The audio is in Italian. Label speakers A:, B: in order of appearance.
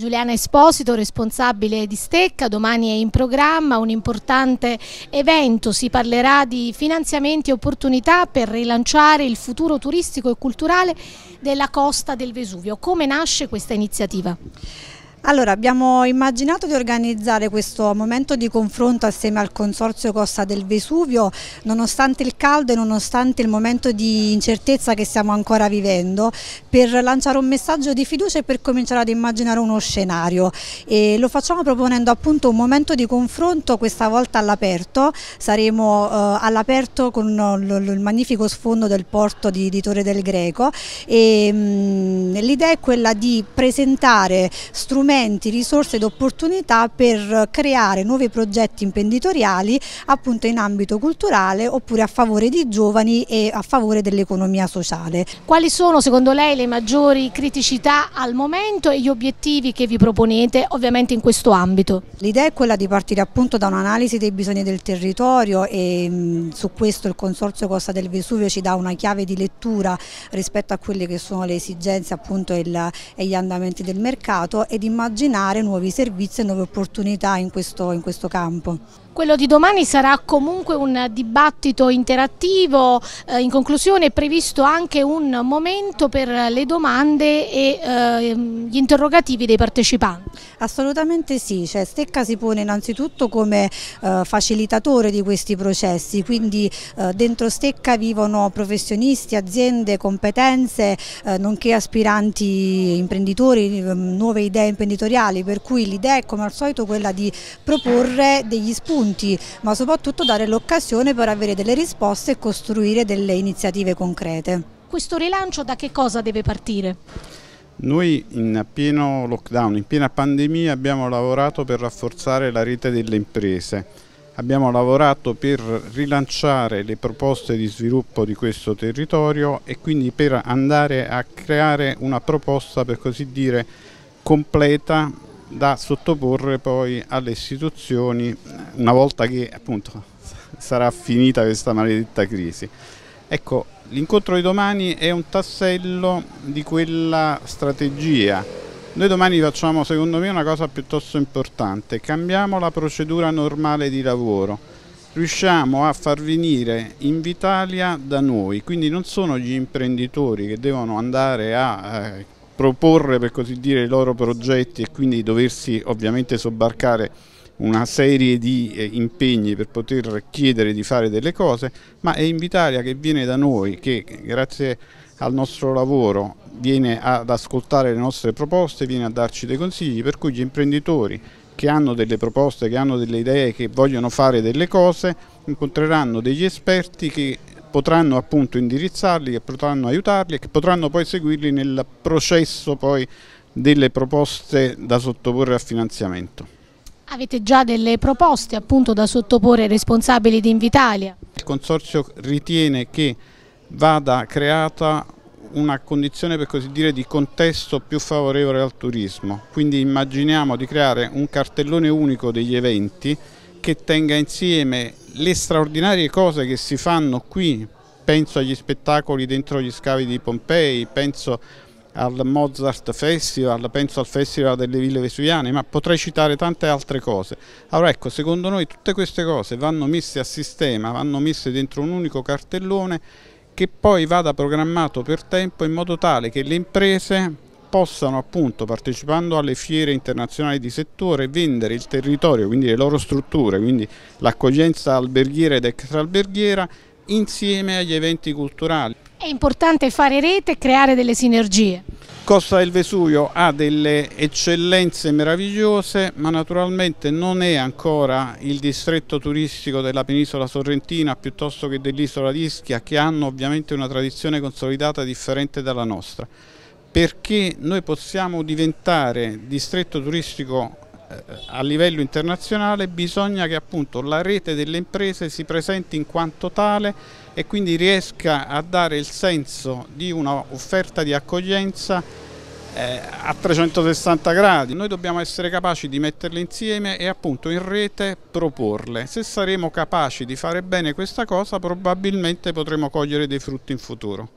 A: Giuliana Esposito, responsabile di Stecca, domani è in programma un importante evento, si parlerà di finanziamenti e opportunità per rilanciare il futuro turistico e culturale
B: della costa del Vesuvio. Come nasce questa iniziativa? Allora, abbiamo immaginato di organizzare questo momento di confronto assieme al Consorzio Costa del Vesuvio, nonostante il caldo e nonostante il momento di incertezza che stiamo ancora vivendo, per lanciare un messaggio di fiducia e per cominciare ad immaginare uno scenario. E lo facciamo proponendo appunto un momento di confronto, questa volta all'aperto, saremo eh, all'aperto con il magnifico sfondo del porto di, di Torre del Greco e mm, l'idea è quella di presentare strumenti strumenti, risorse ed opportunità per creare nuovi progetti imprenditoriali appunto in ambito culturale oppure a favore di giovani e a favore dell'economia sociale. Quali
A: sono secondo lei le maggiori criticità al momento e gli obiettivi che vi proponete
B: ovviamente in questo ambito? L'idea è quella di partire appunto da un'analisi dei bisogni del territorio e mm, su questo il Consorzio Costa del Vesuvio ci dà una chiave di lettura rispetto a quelle che sono le esigenze appunto e, e gli andamenti del mercato ed immaginare immaginare nuovi servizi e nuove opportunità in questo, in questo campo. Quello di domani sarà comunque
A: un dibattito interattivo, eh, in conclusione è previsto anche un momento
B: per le domande e eh, gli interrogativi dei partecipanti. Assolutamente sì, cioè Stecca si pone innanzitutto come eh, facilitatore di questi processi, quindi eh, dentro Stecca vivono professionisti, aziende, competenze, eh, nonché aspiranti imprenditori, ehm, nuove idee imprenditoriali, per cui l'idea è come al solito quella di proporre degli spunti punti, ma soprattutto dare l'occasione per avere delle risposte e costruire delle iniziative concrete.
A: Questo rilancio da che cosa deve partire?
C: Noi in pieno lockdown, in piena pandemia abbiamo lavorato per rafforzare la rete delle imprese, abbiamo lavorato per rilanciare le proposte di sviluppo di questo territorio e quindi per andare a creare una proposta per così dire completa da sottoporre poi alle istituzioni una volta che appunto sarà finita questa maledetta crisi. Ecco, l'incontro di domani è un tassello di quella strategia. Noi domani facciamo secondo me una cosa piuttosto importante, cambiamo la procedura normale di lavoro, riusciamo a far venire in Vitalia da noi, quindi non sono gli imprenditori che devono andare a... Eh, proporre per così dire i loro progetti e quindi doversi ovviamente sobbarcare una serie di eh, impegni per poter chiedere di fare delle cose, ma è Invitalia che viene da noi, che eh, grazie al nostro lavoro viene ad ascoltare le nostre proposte, viene a darci dei consigli, per cui gli imprenditori che hanno delle proposte, che hanno delle idee, che vogliono fare delle cose, incontreranno degli esperti che potranno appunto indirizzarli, che potranno aiutarli e che potranno poi seguirli nel processo poi delle proposte da sottoporre a finanziamento.
A: Avete già delle proposte appunto da sottoporre ai responsabili di Invitalia?
C: Il Consorzio ritiene che vada creata una condizione per così dire di contesto più favorevole al turismo, quindi immaginiamo di creare un cartellone unico degli eventi che tenga insieme le straordinarie cose che si fanno qui, penso agli spettacoli dentro gli scavi di Pompei, penso al Mozart Festival, penso al Festival delle Ville Vesuviane, ma potrei citare tante altre cose. Allora ecco, secondo noi tutte queste cose vanno messe a sistema, vanno messe dentro un unico cartellone che poi vada programmato per tempo in modo tale che le imprese possano appunto partecipando alle fiere internazionali di settore vendere il territorio, quindi le loro strutture, quindi l'accoglienza alberghiera ed extraalberghiera insieme agli eventi culturali.
A: È importante fare rete e creare delle sinergie.
C: Costa del Vesuvio ha delle eccellenze meravigliose, ma naturalmente non è ancora il distretto turistico della penisola sorrentina piuttosto che dell'isola di Ischia, che hanno ovviamente una tradizione consolidata differente dalla nostra perché noi possiamo diventare distretto turistico eh, a livello internazionale bisogna che appunto la rete delle imprese si presenti in quanto tale e quindi riesca a dare il senso di un'offerta di accoglienza eh, a 360 gradi. Noi dobbiamo essere capaci di metterle insieme e appunto in rete proporle. Se saremo capaci di fare bene questa cosa probabilmente potremo cogliere dei frutti in futuro.